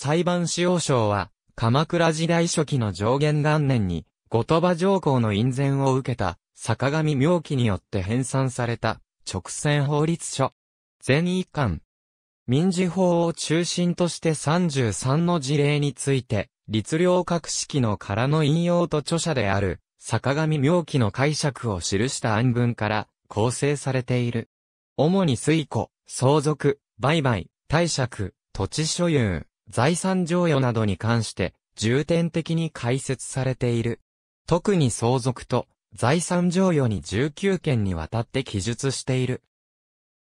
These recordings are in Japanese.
裁判使用省は、鎌倉時代初期の上限元年に、後鳥羽上皇の印前を受けた、坂上明記によって編纂された、直線法律書。全一巻。民事法を中心として33の事例について、律令格式の空の引用と著者である、坂上明記の解釈を記した案文から、構成されている。主に推古、相続、売買、貸借、土地所有、財産譲与などに関して重点的に解説されている。特に相続と財産譲与に19件にわたって記述している。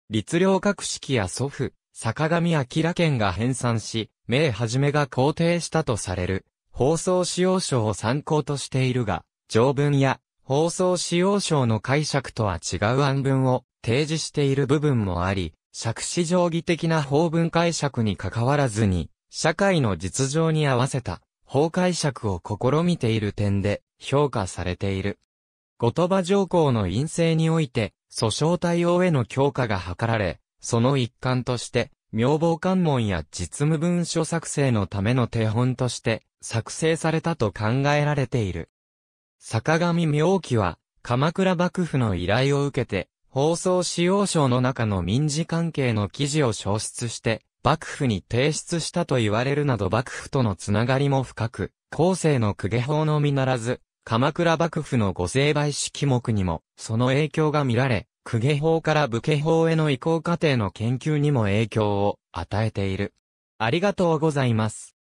律令格式や祖父、坂上明県が編纂し、明はじめが肯定したとされる、放送使用書を参考としているが、条文や放送使用書の解釈とは違う案文を提示している部分もあり、釈子定義的な法文解釈に関わらずに、社会の実情に合わせた、法解釈を試みている点で、評価されている。後鳥羽上皇の陰性において、訴訟対応への強化が図られ、その一環として、明房関門や実務文書作成のための手本として、作成されたと考えられている。坂上明記は、鎌倉幕府の依頼を受けて、放送使用省の中の民事関係の記事を消失して、幕府に提出したと言われるなど幕府とのつながりも深く、後世の公家法のみならず、鎌倉幕府の御成敗式目にも、その影響が見られ、公家法から武家法への移行過程の研究にも影響を与えている。ありがとうございます。